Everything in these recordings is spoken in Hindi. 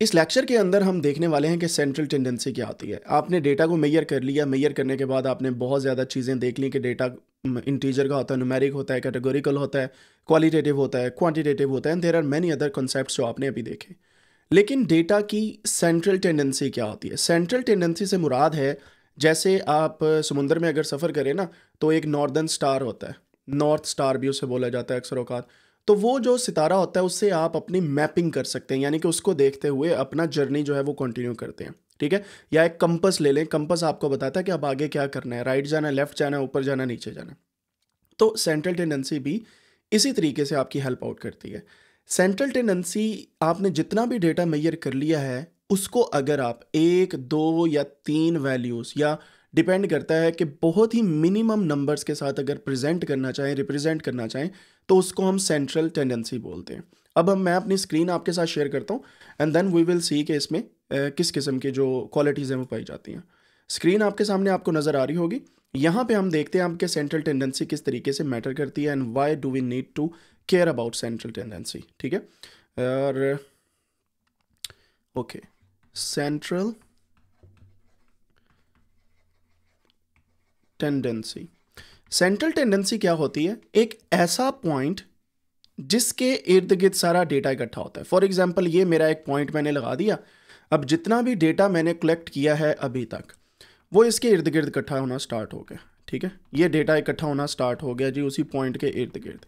इस लेक्चर के अंदर हम देखने वाले हैं कि सेंट्रल टेंडेंसी क्या होती है आपने डेटा को मेयर कर लिया मेयर करने के बाद आपने बहुत ज़्यादा चीज़ें देख ली कि डेटा इंटीजर का होता है नुमेरिक होता है कैटेगोरिकल होता है क्वालिटेटिव होता है क्वांटिटेटिव होता है and there are many other concept जो आपने अभी देखे लेकिन डेटा की सेंट्रल टेंडेंसी क्या होती है सेंट्रल टेंडेंसी से मुराद है जैसे आप समुंदर में अगर सफ़र करें ना तो एक नॉर्दर्न स्टार होता है नॉर्थ स्टार भी उसे बोला जाता है अक्सर अवकात तो वो जो सितारा होता है उससे आप अपनी मैपिंग कर सकते हैं यानी कि उसको देखते हुए अपना जर्नी जो है वो कंटिन्यू करते हैं ठीक है या एक कंपस ले लें कंपस आपको बताता है कि अब आगे क्या करना है राइट जाना लेफ्ट जाना ऊपर जाना नीचे जाना तो सेंट्रल टेंडेंसी भी इसी तरीके से आपकी हेल्प आउट करती है सेंट्रल टेंडेंसी आपने जितना भी डेटा मैयर कर लिया है उसको अगर आप एक दो या तीन वैल्यूज़ या डिपेंड करता है कि बहुत ही मिनिमम नंबर्स के साथ अगर प्रेजेंट करना चाहें रिप्रेजेंट करना चाहें तो उसको हम सेंट्रल टेंडेंसी बोलते हैं अब हम मैं अपनी स्क्रीन आपके साथ शेयर करता हूँ and then we will see कि इसमें किस किस्म की जो क्वालिटीज़ हैं वो पाई जाती हैं स्क्रीन आपके सामने आपको नज़र आ रही होगी यहाँ पे हम देखते हैं आपके सेंट्रल टेंडेंसी किस तरीके से मैटर करती है and why do we need to care about central tendency ठीक है और okay central tendency central tendency क्या होती है एक ऐसा पॉइंट जिसके इर्द गिर्द सारा डेटा इकट्ठा होता है फॉर एग्जाम्पल ये मेरा एक पॉइंट मैंने लगा दिया अब जितना भी डेटा मैंने कलेक्ट किया है अभी तक वो इसके इर्द गिर्द इकट्ठा होना स्टार्ट हो गया ठीक है ये डेटा इकट्ठा होना स्टार्ट हो गया जी उसी पॉइंट के इर्द गिर्द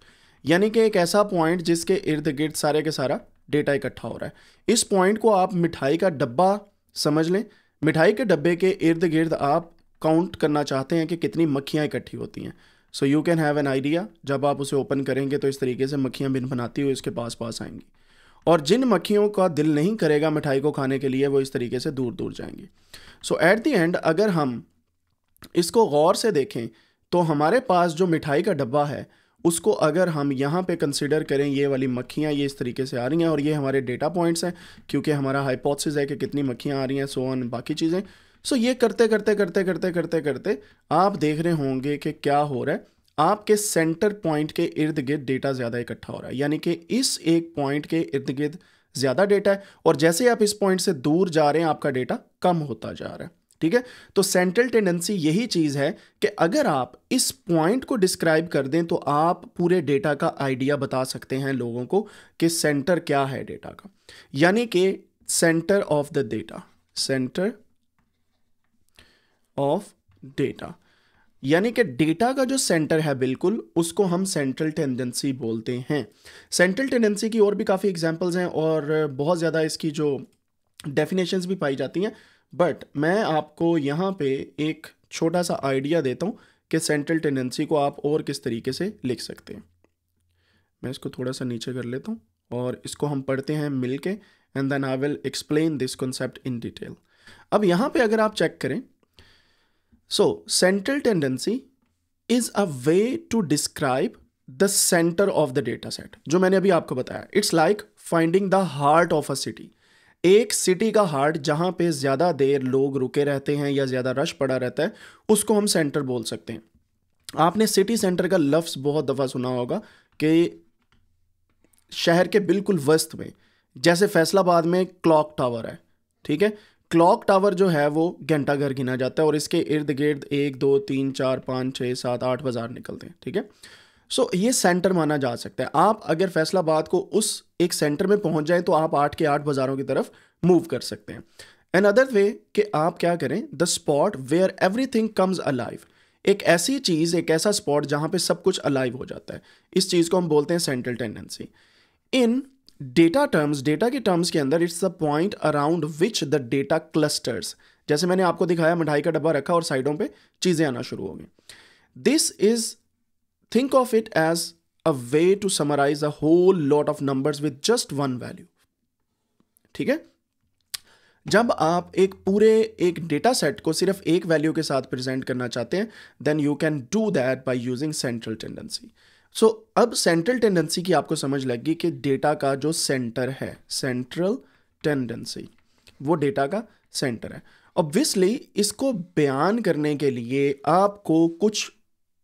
यानी कि एक ऐसा पॉइंट जिसके इर्द गिर्द सारे के सारा डेटा इकट्ठा हो रहा है इस पॉइंट को आप मिठाई का डब्बा समझ लें मिठाई के डब्बे के इर्द गिर्द आप काउंट करना चाहते हैं कि कितनी मक्खियाँ इकट्ठी होती हैं so you can have an idea जब आप उसे ओपन करेंगे तो इस तरीके से मक्खियाँ बिन बनाती हुई उसके पास पास आएंगी और जिन मक्खियों का दिल नहीं करेगा मिठाई को खाने के लिए वो इस तरीके से दूर दूर जाएंगी सो एट दी एंड अगर हम इसको गौर से देखें तो हमारे पास जो मिठाई का डब्बा है उसको अगर हम यहाँ पे कंसिडर करें ये वाली मक्खियाँ ये इस तरीके से आ रही हैं और ये हमारे डेटा पॉइंट्स हैं क्योंकि हमारा हाइपोथेसिस है कि कितनी मक्खियाँ आ रही हैं सो ऑन बाकी चीज़ें सो ये करते करते करते करते करते करते आप देख रहे होंगे कि क्या हो रहा है आपके सेंटर पॉइंट के इर्द गिर्द डेटा ज़्यादा इकट्ठा हो रहा है यानी कि इस एक पॉइंट के इर्द गिर्द ज़्यादा डेटा है और जैसे आप इस पॉइंट से दूर जा रहे हैं आपका डेटा कम होता जा रहा है ठीक है तो सेंट्रल टेंडेंसी यही चीज़ है कि अगर आप इस पॉइंट को डिस्क्राइब कर दें तो आप पूरे डेटा का आइडिया बता सकते हैं लोगों को कि सेंटर क्या है डेटा का यानी कि centre of the data centre of data यानी कि डेटा का जो सेंटर है बिल्कुल उसको हम सेंट्रल टेंडेंसी बोलते हैं सेंट्रल टेंडेंसी की और भी काफ़ी एग्जांपल्स हैं और बहुत ज़्यादा इसकी जो डेफिनेशंस भी पाई जाती हैं बट मैं आपको यहाँ पे एक छोटा सा आइडिया देता हूँ कि सेंट्रल टेंडेंसी को आप और किस तरीके से लिख सकते हैं मैं इसको थोड़ा सा नीचे कर लेता हूँ और इसको हम पढ़ते हैं मिल के and then I will explain this concept in detail अब यहाँ पर अगर आप चेक करें So central tendency is a way to describe the center of the data set जो मैंने अभी आपको बताया it's like finding the heart of a city एक सिटी का हार्ट जहां पे ज़्यादा देर लोग रुके रहते हैं या ज़्यादा रश पड़ा रहता है उसको हम सेंटर बोल सकते हैं आपने सिटी सेंटर का लफ्स बहुत दफ़ा सुना होगा कि शहर के बिल्कुल वस्त में जैसे फैसलाबाद में क्लॉक टावर है ठीक है क्लॉक टावर जो है वो घंटा घर गिना जाता है और इसके इर्द गिर्द एक दो तीन चार पाँच छः सात आठ बाज़ार निकलते हैं ठीक है सो ये सेंटर माना जा सकता है आप अगर फैसलाबाद को उस एक सेंटर में पहुंच जाए तो आप आठ के आठ बाज़ारों की तरफ मूव कर सकते हैं एन अदर वे कि आप क्या करें the spot where everything comes alive एक ऐसी चीज़ एक ऐसा स्पॉट जहाँ पे सब कुछ अलाइव हो जाता है इस चीज़ को हम बोलते हैं central tendency in data terms data के टर्म्स के अंदर it's the point around which the data clusters जैसे मैंने आपको दिखाया मिठाई का डब्बा रखा और साइडों पे चीज़ें आना शुरू हो गई this is think of it as a way to summarise a whole lot of numbers with just one value ठीक है जब आप एक पूरे एक डेटा सेट को सिर्फ एक वैल्यू के साथ प्रेजेंट करना चाहते हैं then you can do that by using central tendency so so, अब सेंट्रल टेंडेंसी की आपको समझ लगी कि डेटा का जो सेंटर है सेंट्रल टेंडेंसी वो डेटा का सेंटर है ऑब्वियसली इसको बयान करने के लिए आपको कुछ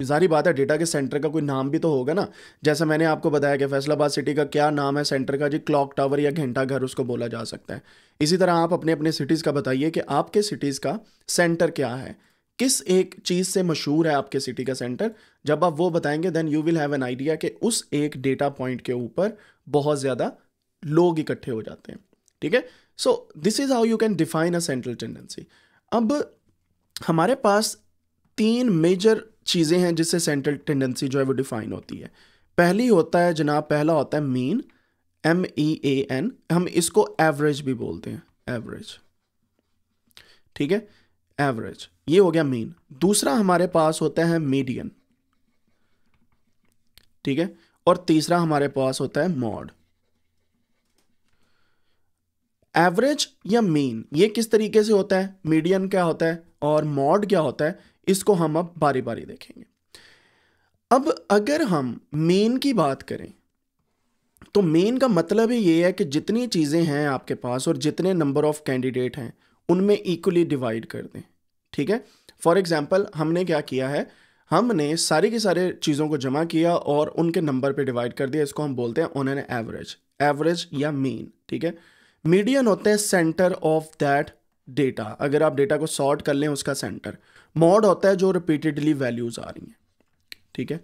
जारी बात है डेटा के सेंटर का कोई नाम भी तो होगा ना जैसे मैंने आपको बताया कि फैसलाबाद सिटी का क्या नाम है सेंटर का जी क्लॉक टावर या घंटा घर उसको बोला जा सकता है इसी तरह आप अपने अपने सिटीज़ का बताइए कि आपके सिटीज़ का सेंटर क्या है किस एक चीज़ से मशहूर है आपके सिटी का सेंटर जब आप वो बताएंगे then you will have an idea कि उस एक डेटा पॉइंट के ऊपर बहुत ज़्यादा लोग इकट्ठे हो जाते हैं ठीक है so this is how you can define a central tendency अब हमारे पास तीन मेजर चीज़ें हैं जिससे सेंट्रल टेंडेंसी जो है वो डिफाइन होती है पहली होता है जनाब पहला होता है mean M E A N हम इसको एवरेज भी बोलते हैं एवरेज ठीक है एवरेज ये हो गया मीन दूसरा हमारे पास होता है मीडियन ठीक है और तीसरा हमारे पास होता है मॉड एवरेज या मीन ये किस तरीके से होता है मीडियन क्या होता है और मॉड क्या होता है इसको हम अब बारी बारी देखेंगे अब अगर हम मेन की बात करें तो मेन का मतलब ही ये है कि जितनी चीज़ें हैं आपके पास और जितने नंबर ऑफ कैंडिडेट हैं उनमें इक्वली डिवाइड कर दें ठीक है फॉर एग्ज़ाम्पल हमने क्या किया है हमने सारी की सारे चीज़ों को जमा किया और उनके नंबर पे डिवाइड कर दिया इसको हम बोलते हैं ऑन एन एवरेज एवरेज या मीन ठीक है मीडियन होते हैं सेंटर ऑफ दैट डेटा अगर आप डेटा को सॉर्ट कर लें उसका सेंटर मॉड होता है जो रिपीटेडली वैल्यूज़ आ रही हैं ठीक है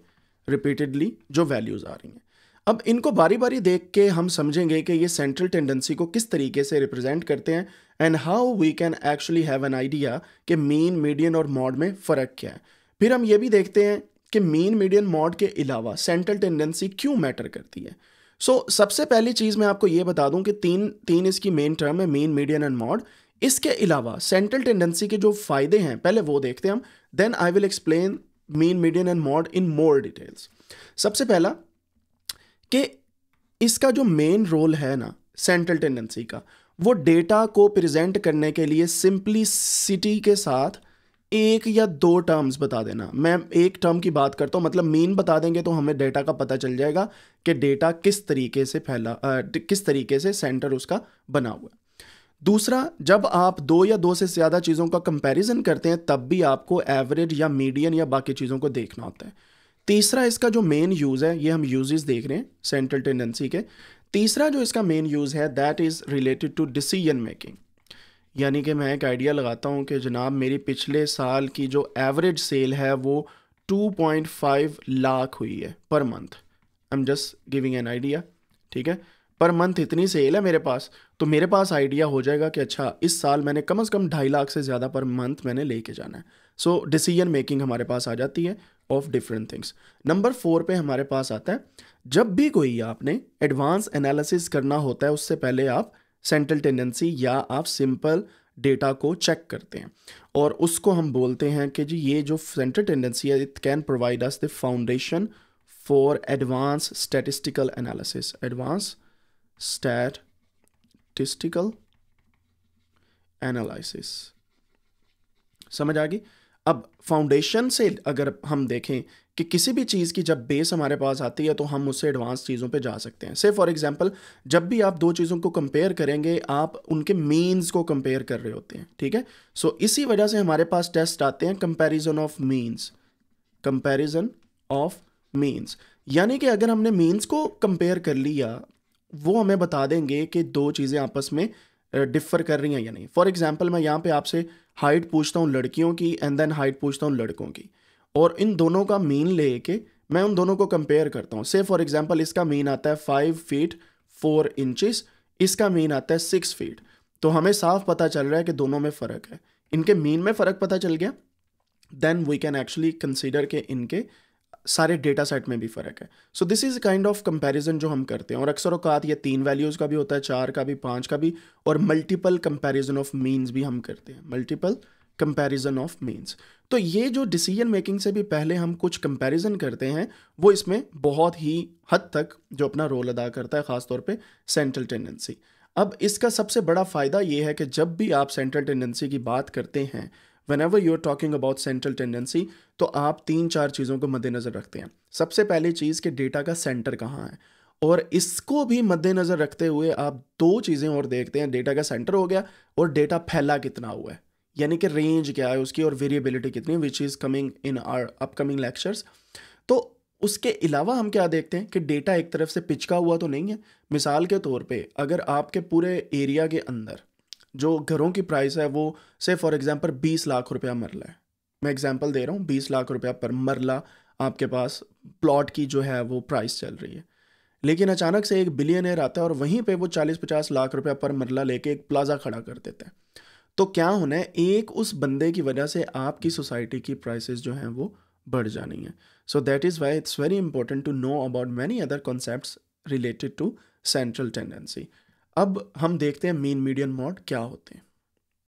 रिपीटेडली जो वैल्यूज़ आ रही हैं अब इनको बारी बारी देख के हम समझेंगे कि ये सेंट्रल टेंडेंसी को किस तरीके से रिप्रेजेंट करते हैं and how we can actually have an idea कि मीन मीडियन और मॉड में फ़र्क क्या है फिर हम ये भी देखते हैं कि मीन मीडियन मॉड के अलावा सेंट्रल टेंडेंसी क्यों मैटर करती है सो so, सबसे पहली चीज़ मैं आपको ये बता दूं कि तीन तीन इसकी मेन टर्म है मीन मीडियन एंड मॉड इसके अलावा सेंट्रल टेंडेंसी के जो फ़ायदे हैं पहले वो देखते हैं हम then I will explain mean median and mode in more details सबसे पहला कि इसका जो मेन रोल है ना सेंट्रल टेंडेंसी का वो डेटा को प्रेजेंट करने के लिए सिंप्लिसिटी के साथ एक या दो टर्म्स बता देना मैं एक टर्म की बात करता हूँ मतलब मीन बता देंगे तो हमें डेटा का पता चल जाएगा कि डेटा किस तरीके से फैला आ, किस तरीके से सेंटर उसका बना हुआ है दूसरा जब आप दो या दो से ज़्यादा चीज़ों का कंपैरिजन करते हैं तब भी आपको एवरेज या मीडियन या बाकी चीज़ों को देखना होता है तीसरा इसका जो मेन यूज़ है ये हम यूजेस देख रहे हैं सेंट्रल टेंडेंसी के तीसरा जो इसका मेन यूज़ है that is related to decision making यानी कि मैं एक आइडिया लगाता हूँ कि जनाब मेरी पिछले साल की जो एवरेज सेल है वो 2.5 लाख हुई है per month I am just giving an idea ठीक है पर मंथ इतनी सेल है मेरे पास तो मेरे पास आइडिया हो जाएगा कि अच्छा इस साल मैंने कम अज़ कम ढाई लाख से ज़्यादा पर मंथ मैंने लेके जाना है सो डिसीजन मेकिंग हमारे पास आ जाती है of different things number four पे हमारे पास आता है जब भी कोई आपने एडवांस एनालिसिस करना होता है उससे पहले आप सेंट्रल टेंडेंसी या आप सिंपल डेटा को चेक करते हैं और उसको हम बोलते हैं कि जी ये जो सेंट्रल टेंडेंसी है it can provide us the foundation for advance statistical analysis advance statistical analysis समझ आ गई अब फाउंडेशन से अगर हम देखें कि किसी भी चीज़ की जब बेस हमारे पास आती है तो हम उससे एडवांस चीज़ों पे जा सकते हैं से फॉर एग्जांपल जब भी आप दो चीज़ों को कंपेयर करेंगे आप उनके मीन्स को कंपेयर कर रहे होते हैं ठीक है सो so, इसी वजह से हमारे पास टेस्ट आते हैं comparison of means comparison of means यानी कि अगर हमने मीन्स को कंपेयर कर लिया वो हमें बता देंगे कि दो चीज़ें आपस में डिफ़र कर रही हैं या नहीं फॉर एग्ज़ाम्पल मैं यहाँ पर आपसे हाइट पूछता हूँ लड़कियों की एंड देन हाइट पूछता हूँ लड़कों की और इन दोनों का मीन ले के मैं उन दोनों को कंपेयर करता हूँ से फॉर एग्जाम्पल इसका मीन आता है फाइव फीट फोर इंचज इसका मीन आता है सिक्स फीट तो हमें साफ पता चल रहा है कि दोनों में फ़र्क है इनके मीन में फ़र्क पता चल गया then we can actually consider के इनके सारे डेटा सेट में भी फ़र्क है so this is kind of comparison जो हम करते हैं और अक्सर अवकात ये तीन वैल्यूज़ का भी होता है चार का भी पाँच का भी और मल्टीपल कंपैरिजन ऑफ मीन्स भी हम करते हैं मल्टीपल कंपैरिजन ऑफ मीन्स तो ये जो डिसीजन मेकिंग से भी पहले हम कुछ कंपैरिजन करते हैं वो इसमें बहुत ही हद तक जो अपना रोल अदा करता है ख़ासतौर पर सेंट्रल टेंडेंसी अब इसका सबसे बड़ा फ़ायदा ये है कि जब भी आप सेंट्रल टेंडेंसी की बात करते हैं whenever you are talking about central tendency तो आप तीन चार चीज़ों को मद्देनज़र रखते हैं सबसे पहली चीज़ कि डेटा का सेंटर कहाँ है और इसको भी मद्देनज़र रखते हुए आप दो चीज़ें और देखते हैं डेटा का सेंटर हो गया और डेटा फैला कितना हुआ है यानी कि रेंज क्या है उसकी और वेरिएबिलिटी कितनी which is coming in our upcoming lectures तो उसके अलावा हम क्या देखते हैं कि डेटा एक तरफ से पिचका हुआ तो नहीं है मिसाल के तौर पे अगर आपके पूरे एरिया के अंदर जो घरों की प्राइस है वो से फॉर एग्ज़ाम्पल बीस लाख रुपया मरला है मैं एग्ज़ाम्पल दे रहा हूँ बीस लाख रुपया पर मरला आपके पास प्लॉट की जो है वो प्राइस चल रही है लेकिन अचानक से एक बिलियनर आता है और वहीं पे वो चालीस पचास लाख रुपया पर मरला लेके एक प्लाजा खड़ा कर देता है तो क्या होना है एक उस बंदे की वजह से आपकी सोसाइटी की प्राइसेस जो हैं वो बढ़ जानी है so that is why it's very important to know about many other concept related to central tendency अब हम देखते हैं मेन मीडियन मॉड क्या होते हैं